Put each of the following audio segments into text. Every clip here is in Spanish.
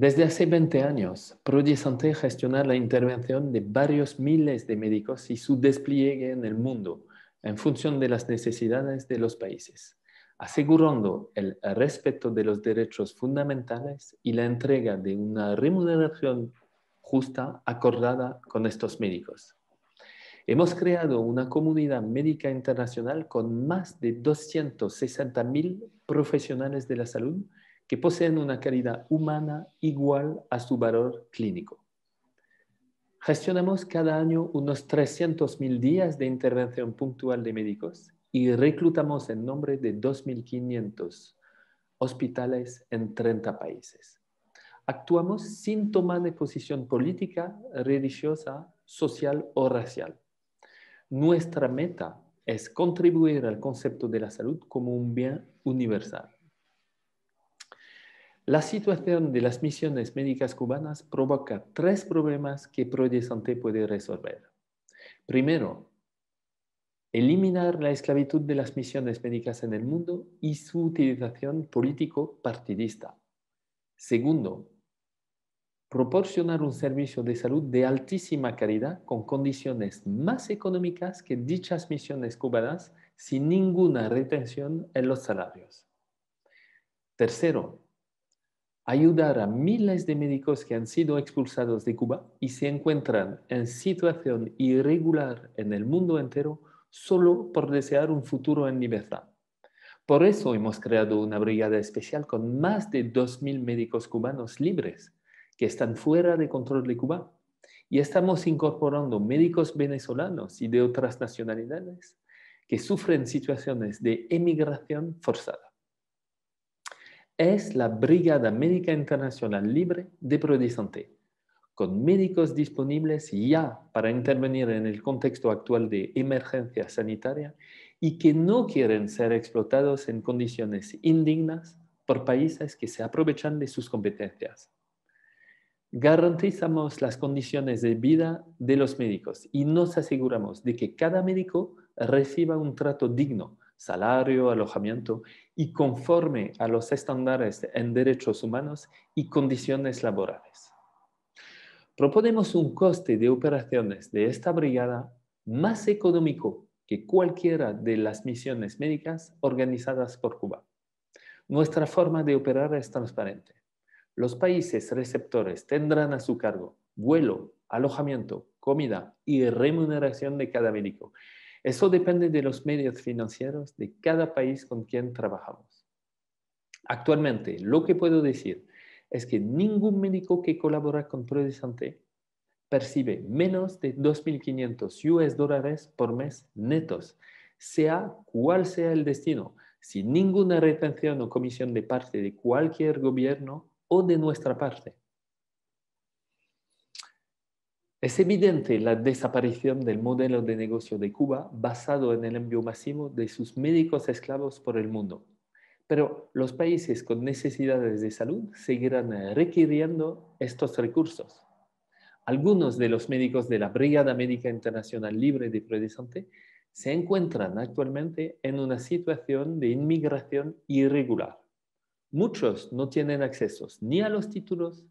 Desde hace 20 años, Prodisante gestiona la intervención de varios miles de médicos y su despliegue en el mundo en función de las necesidades de los países, asegurando el respeto de los derechos fundamentales y la entrega de una remuneración justa acordada con estos médicos. Hemos creado una comunidad médica internacional con más de 260.000 profesionales de la salud que poseen una calidad humana igual a su valor clínico. Gestionamos cada año unos 300.000 días de intervención puntual de médicos y reclutamos en nombre de 2.500 hospitales en 30 países. Actuamos sin tomar de posición política, religiosa, social o racial. Nuestra meta es contribuir al concepto de la salud como un bien universal la situación de las misiones médicas cubanas provoca tres problemas que Prodesante puede resolver. Primero, eliminar la esclavitud de las misiones médicas en el mundo y su utilización político-partidista. Segundo, proporcionar un servicio de salud de altísima calidad con condiciones más económicas que dichas misiones cubanas sin ninguna retención en los salarios. Tercero, ayudar a miles de médicos que han sido expulsados de Cuba y se encuentran en situación irregular en el mundo entero solo por desear un futuro en libertad. Por eso hemos creado una brigada especial con más de 2.000 médicos cubanos libres que están fuera de control de Cuba. Y estamos incorporando médicos venezolanos y de otras nacionalidades que sufren situaciones de emigración forzada es la Brigada Médica Internacional Libre de prodesante con médicos disponibles ya para intervenir en el contexto actual de emergencia sanitaria y que no quieren ser explotados en condiciones indignas por países que se aprovechan de sus competencias. Garantizamos las condiciones de vida de los médicos y nos aseguramos de que cada médico reciba un trato digno salario, alojamiento y conforme a los estándares en derechos humanos y condiciones laborales. Proponemos un coste de operaciones de esta brigada más económico que cualquiera de las misiones médicas organizadas por Cuba. Nuestra forma de operar es transparente. Los países receptores tendrán a su cargo vuelo, alojamiento, comida y remuneración de cada médico, eso depende de los medios financieros de cada país con quien trabajamos. Actualmente, lo que puedo decir es que ningún médico que colabora con ProDesante percibe menos de 2.500 US dólares por mes netos, sea cual sea el destino, sin ninguna retención o comisión de parte de cualquier gobierno o de nuestra parte. Es evidente la desaparición del modelo de negocio de Cuba basado en el envío masivo de sus médicos esclavos por el mundo, pero los países con necesidades de salud seguirán requiriendo estos recursos. Algunos de los médicos de la Brigada Médica Internacional Libre de Protestante se encuentran actualmente en una situación de inmigración irregular. Muchos no tienen acceso ni a los títulos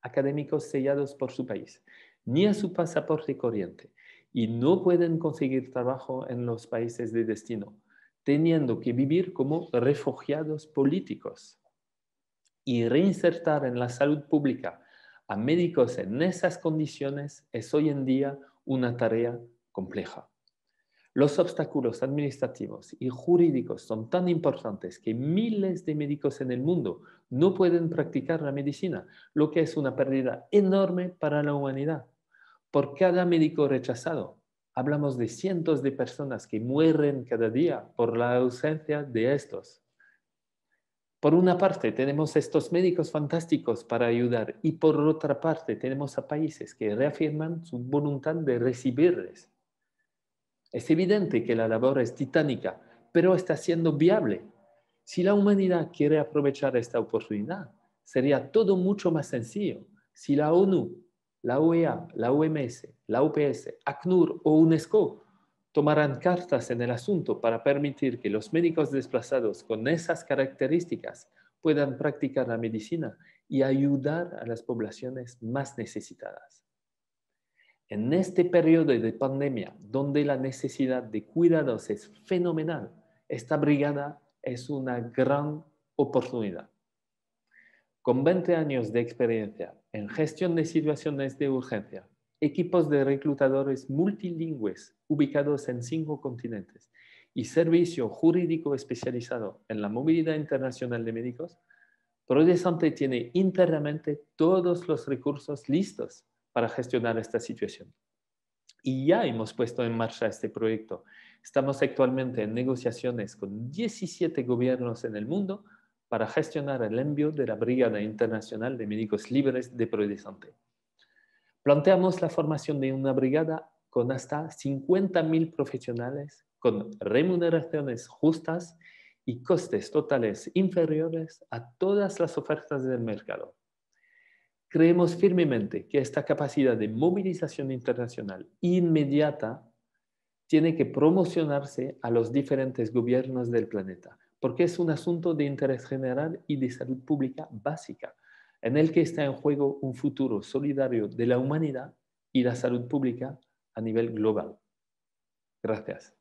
académicos sellados por su país, ni a su pasaporte corriente y no pueden conseguir trabajo en los países de destino, teniendo que vivir como refugiados políticos y reinsertar en la salud pública a médicos en esas condiciones es hoy en día una tarea compleja. Los obstáculos administrativos y jurídicos son tan importantes que miles de médicos en el mundo no pueden practicar la medicina, lo que es una pérdida enorme para la humanidad por cada médico rechazado. Hablamos de cientos de personas que mueren cada día por la ausencia de estos. Por una parte, tenemos estos médicos fantásticos para ayudar y por otra parte, tenemos a países que reafirman su voluntad de recibirles. Es evidente que la labor es titánica, pero está siendo viable. Si la humanidad quiere aprovechar esta oportunidad, sería todo mucho más sencillo si la ONU la OEA, la OMS, la UPS, ACNUR o UNESCO tomarán cartas en el asunto para permitir que los médicos desplazados con esas características puedan practicar la medicina y ayudar a las poblaciones más necesitadas. En este periodo de pandemia, donde la necesidad de cuidados es fenomenal, esta brigada es una gran oportunidad. Con 20 años de experiencia en gestión de situaciones de urgencia, equipos de reclutadores multilingües ubicados en cinco continentes y servicio jurídico especializado en la movilidad internacional de médicos, Prodesante tiene internamente todos los recursos listos para gestionar esta situación. Y ya hemos puesto en marcha este proyecto. Estamos actualmente en negociaciones con 17 gobiernos en el mundo para gestionar el envío de la Brigada Internacional de Médicos Libres de Prodesante. Planteamos la formación de una brigada con hasta 50.000 profesionales con remuneraciones justas y costes totales inferiores a todas las ofertas del mercado. Creemos firmemente que esta capacidad de movilización internacional inmediata tiene que promocionarse a los diferentes gobiernos del planeta porque es un asunto de interés general y de salud pública básica, en el que está en juego un futuro solidario de la humanidad y la salud pública a nivel global. Gracias.